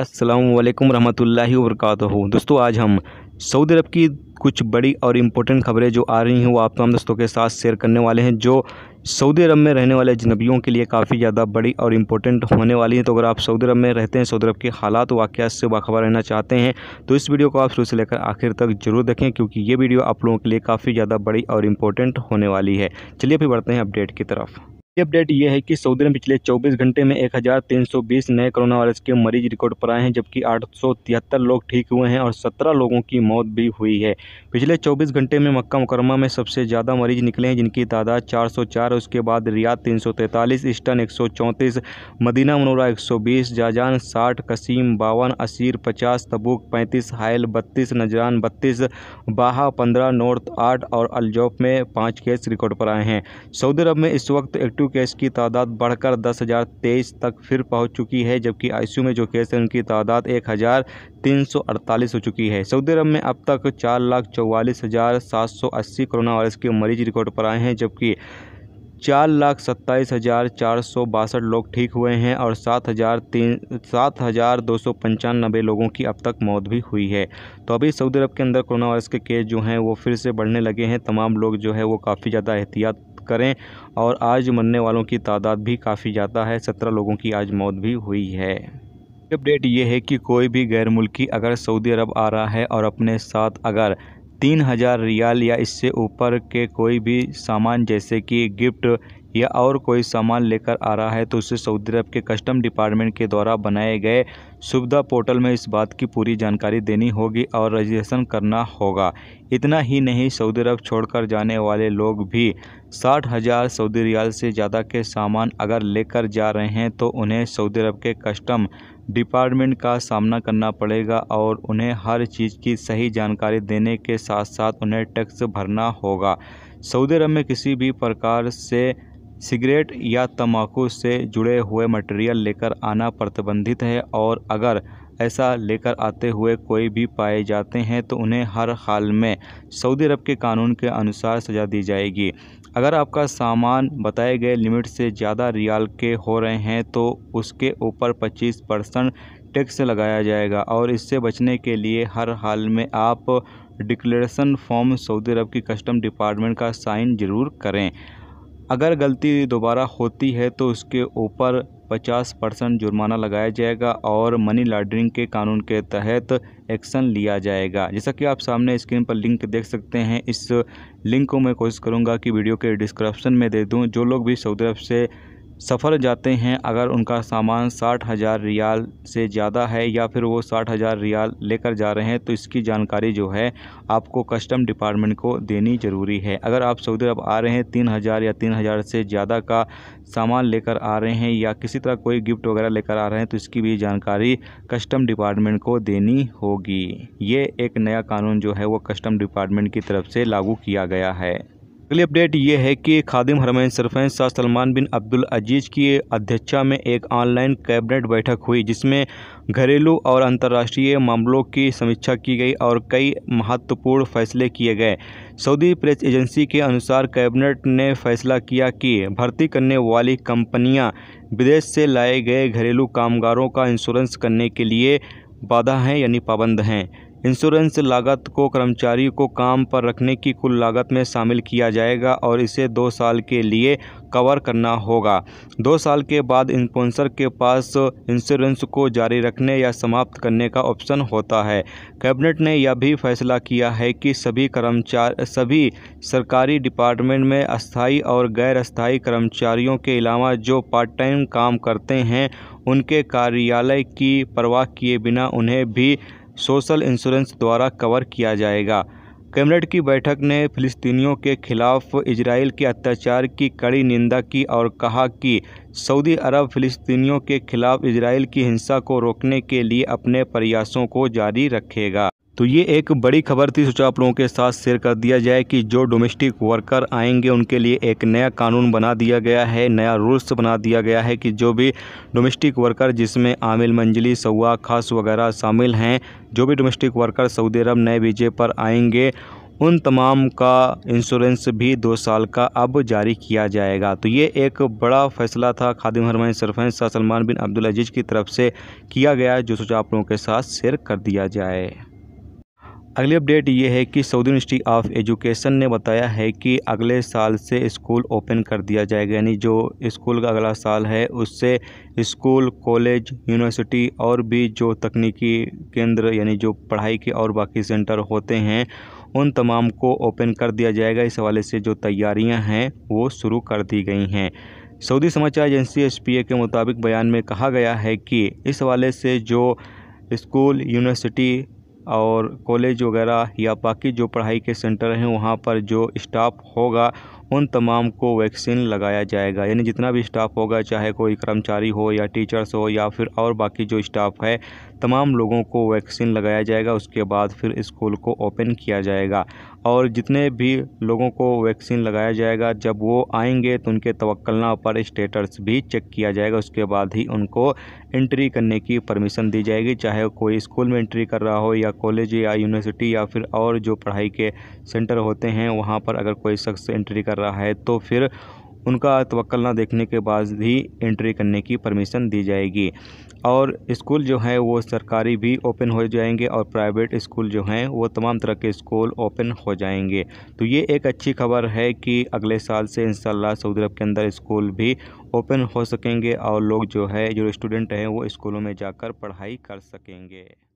असलम रहमतुल्लाहि वरक़ दोस्तों आज हम सऊदी अरब की कुछ बड़ी और इम्पोर्टेंट खबरें जो आ रही हैं वो आप तमाम दोस्तों के साथ शेयर करने वाले हैं जो सऊदी अरब में रहने वाले अजनबियों के लिए काफ़ी ज़्यादा बड़ी और इम्पोर्टेंट होने वाली है तो अगर आप सऊदी अरब में रहते हैं सऊदी अरब के हालात वाक़ से बाखबर रहना चाहते हैं तो इस वीडियो को आप शुरू से लेकर आखिर तक जरूर देखें क्योंकि ये वीडियो आप लोगों के लिए काफ़ी ज़्यादा बड़ी और इम्पोर्टेंट होने वाली है चलिए फिर बढ़ते हैं अपडेट की तरफ अपडेट ये है कि सऊदी में पिछले 24 घंटे में 1320 नए कोरोना वायरस के मरीज रिकॉर्ड पर आए हैं जबकि आठ लोग ठीक हुए हैं और 17 लोगों की मौत भी हुई है पिछले 24 घंटे में मक्का मुकरमा में सबसे ज़्यादा मरीज निकले हैं जिनकी तादाद 404 उसके बाद रियाद 343 ईस्टर्न 134 मदीना मनोरा 120 जाजान 60 कसीम बावन असीर 50 तबूक 35 हायल 32 नजरान 32 बाहा 15 नॉर्थ 8 और अलजौफ में पाँच केस रिकॉर्ड पर आए हैं सऊदी अरब में इस वक्त एक्टिव एक्टिव केस की तादाद बढ़कर दस हज़ार तेईस तक फिर पहुंच चुकी है जबकि आईसीयू में जो केस हैं उनकी तादाद एक हज़ार तीन सौ अड़तालीस हो चुकी है सऊदी अरब में अब तक चार लाख चौवालीस हज़ार सात सौ अस्सी कोरोना वायरस के मरीज रिकॉर्ड पर आए हैं जबकि चार लाख सत्ताईस हज़ार चार सौ बासठ लोग ठीक हुए हैं और सात हज़ार तीन सात हज़ार दो सौ पंचानबे लोगों की अब तक मौत भी हुई है तो अभी सऊदी अरब के अंदर कोरोना वायरस के केस जो हैं वो फिर से बढ़ने लगे हैं तमाम लोग जो है वो काफ़ी ज़्यादा एहतियात करें और आज मरने वालों की तादाद भी काफ़ी ज़्यादा है सत्रह लोगों की आज मौत भी हुई है अपडेट ये है कि कोई भी गैर मुल्की अगर सऊदी अरब आ रहा है और अपने साथ अगर तीन हज़ार रियाल या इससे ऊपर के कोई भी सामान जैसे कि गिफ्ट या और कोई सामान लेकर आ रहा है तो उसे सऊदी अरब के कस्टम डिपार्टमेंट के द्वारा बनाए गए सुविधा पोर्टल में इस बात की पूरी जानकारी देनी होगी और रजिस्ट्रेशन करना होगा इतना ही नहीं सऊदी अरब छोड़कर जाने वाले लोग भी साठ हज़ार सऊदी रियाल से ज़्यादा के सामान अगर लेकर जा रहे हैं तो उन्हें सऊदी अरब के कस्टम डिपार्टमेंट का सामना करना पड़ेगा और उन्हें हर चीज़ की सही जानकारी देने के साथ साथ उन्हें टैक्स भरना होगा सऊदी अरब में किसी भी प्रकार से सिगरेट या तंबाकू से जुड़े हुए मटेरियल लेकर आना प्रतिबंधित है और अगर ऐसा लेकर आते हुए कोई भी पाए जाते हैं तो उन्हें हर हाल में सऊदी अरब के कानून के अनुसार सज़ा दी जाएगी अगर आपका सामान बताए गए लिमिट से ज़्यादा रियाल के हो रहे हैं तो उसके ऊपर 25 परसेंट टैक्स लगाया जाएगा और इससे बचने के लिए हर हाल में आप डिक्लेरेशन फॉर्म सऊदी अरब की कस्टम डिपार्टमेंट का साइन ज़रूर करें अगर गलती दोबारा होती है तो उसके ऊपर 50 परसेंट जुर्माना लगाया जाएगा और मनी लॉन्ड्रिंग के कानून के तहत एक्शन लिया जाएगा जैसा कि आप सामने स्क्रीन पर लिंक देख सकते हैं इस लिंक को मैं कोशिश करूंगा कि वीडियो के डिस्क्रिप्शन में दे दूं जो लोग भी सऊदी अरब से सफ़र जाते हैं अगर उनका सामान साठ हज़ार रियाल से ज़्यादा है या फिर वो साठ हज़ार रियाल लेकर जा रहे हैं तो इसकी जानकारी जो है आपको कस्टम डिपार्टमेंट को देनी ज़रूरी है अगर आप सऊदी अरब आ रहे हैं तीन हज़ार या तीन हज़ार से ज़्यादा का सामान लेकर आ रहे हैं या किसी तरह कोई गिफ्ट वगैरह लेकर आ रहे हैं तो इसकी भी जानकारी कस्टम डिपार्टमेंट को देनी होगी ये एक नया कानून जो है वो कस्टम डिपार्टमेंट की तरफ से लागू किया गया है अगली अपडेट ये है कि खादिम हरमैन सरफैन शाह सलमान बिन अब्दुल अजीज़ की अध्यक्षता में एक ऑनलाइन कैबिनेट बैठक हुई जिसमें घरेलू और अंतर्राष्ट्रीय मामलों की समीक्षा की गई और कई महत्वपूर्ण फैसले किए गए सऊदी प्रेस एजेंसी के अनुसार कैबिनेट ने फैसला किया कि भर्ती करने वाली कंपनियां विदेश से लाए गए घरेलू कामगारों का इंश्योरेंस करने के लिए बाधा हैं यानी पाबंद हैं इंश्योरेंस लागत को कर्मचारी को काम पर रखने की कुल लागत में शामिल किया जाएगा और इसे दो साल के लिए कवर करना होगा दो साल के बाद इंस्पॉन्सर के पास इंश्योरेंस को जारी रखने या समाप्त करने का ऑप्शन होता है कैबिनेट ने यह भी फैसला किया है कि सभी कर्मचार सभी सरकारी डिपार्टमेंट में अस्थाई और गैर अस्थाई कर्मचारियों के अलावा जो पार्ट टाइम काम करते हैं उनके कार्यालय की परवाह किए बिना उन्हें भी सोशल इंश्योरेंस द्वारा कवर किया जाएगा कैबिनेट की बैठक ने फिलिस्तीनियों के खिलाफ इसराइल के अत्याचार की कड़ी निंदा की और कहा कि सऊदी अरब फिलिस्तीनियों के खिलाफ इसराइल की हिंसा को रोकने के लिए अपने प्रयासों को जारी रखेगा तो ये एक बड़ी खबर थी सोचा आप लोगों के साथ शेयर कर दिया जाए कि जो डोमेस्टिक वर्कर आएंगे उनके लिए एक नया कानून बना दिया गया है नया रूल्स बना दिया गया है कि जो भी डोमेस्टिक वर्कर जिसमें आमिल मंजली सौवा खास वगैरह शामिल हैं जो भी डोमेस्टिक वर्कर सऊदी अरब नए वीजे पर आएंगे उन तमाम का इंश्योरेंस भी दो साल का अब जारी किया जाएगा तो ये एक बड़ा फैसला था खादिम हरमैन सरफैन शाह सलमान बिन अब्दुल अजीज़ की तरफ से किया गया जो सोचा आप लोगों के साथ शेयर कर दिया जाए अगली अपडेट ये है कि सऊदी यूनिवर्सिटी ऑफ एजुकेशन ने बताया है कि अगले साल से स्कूल ओपन कर दिया जाएगा यानी जो स्कूल का अगला साल है उससे स्कूल कॉलेज यूनिवर्सिटी और भी जो तकनीकी केंद्र यानी जो पढ़ाई के और बाकी सेंटर होते हैं उन तमाम को ओपन कर दिया जाएगा इस हवाले से जो तैयारियाँ हैं वो शुरू कर दी गई हैं सऊदी समाचार एजेंसी एस के मुताबिक बयान में कहा गया है कि इस हवाले से जो स्कूल यूनिवर्सिटी और कॉलेज वगैरह या बाकी जो पढ़ाई के सेंटर हैं वहाँ पर जो स्टाफ होगा उन तमाम को वैक्सीन लगाया जाएगा यानी जितना भी स्टाफ होगा चाहे कोई कर्मचारी हो या टीचर्स हो या फिर और बाकी जो स्टाफ है तमाम लोगों को वैक्सीन लगाया जाएगा उसके बाद फिर स्कूल को ओपन किया जाएगा और जितने भी लोगों को वैक्सीन लगाया जाएगा जब वो आएंगे तो उनके तवक्लना पर स्टेटस भी चेक किया जाएगा उसके बाद ही उनको एंट्री करने की परमिशन दी जाएगी चाहे कोई स्कूल में एंट्री कर रहा हो या कॉलेज या यूनिवर्सिटी या फिर और जो पढ़ाई के सेंटर होते हैं वहाँ पर अगर कोई शख्स एंट्री कर रहा है तो फिर उनका तवक्ल ना देखने के बाद ही एंट्री करने की परमिशन दी जाएगी और स्कूल जो हैं वो सरकारी भी ओपन हो जाएंगे और प्राइवेट स्कूल जो हैं वो तमाम तरह के स्कूल ओपन हो जाएंगे तो ये एक अच्छी खबर है कि अगले साल से इन सऊदी अरब के अंदर स्कूल भी ओपन हो सकेंगे और लोग जो है जो स्टूडेंट हैं वो स्कूलों में जाकर पढ़ाई कर सकेंगे